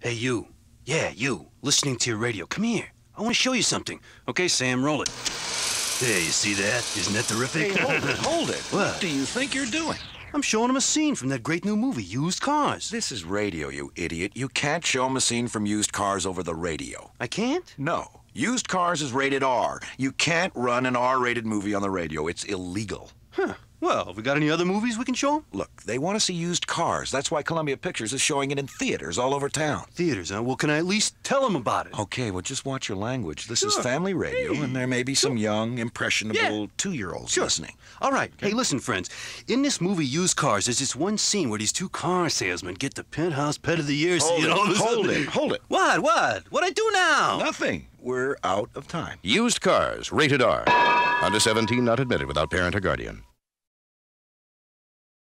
Hey, you. Yeah, you. Listening to your radio. Come here. I want to show you something. Okay, Sam, roll it. Hey, you see that? Isn't that terrific? Hey, hold it, hold it. What? what do you think you're doing? I'm showing him a scene from that great new movie, Used Cars. This is radio, you idiot. You can't show him a scene from Used Cars over the radio. I can't? No. Used Cars is rated R. You can't run an R-rated movie on the radio. It's illegal. Huh. Well, have we got any other movies we can show them? Look, they want to see used cars. That's why Columbia Pictures is showing it in theaters all over town. Theaters, huh? Well, can I at least tell them about it? Okay, well, just watch your language. This sure. is family radio, hey. and there may be some young, impressionable yeah. two-year-olds sure. listening. All right. Okay. Hey, listen, friends. In this movie, Used Cars, there's this one scene where these two car salesmen get the penthouse pet of the year. Hold it, hold it, hold it. What, what? What I do now? Nothing. We're out of time. Used Cars, rated R. Under 17, not admitted without parent or guardian.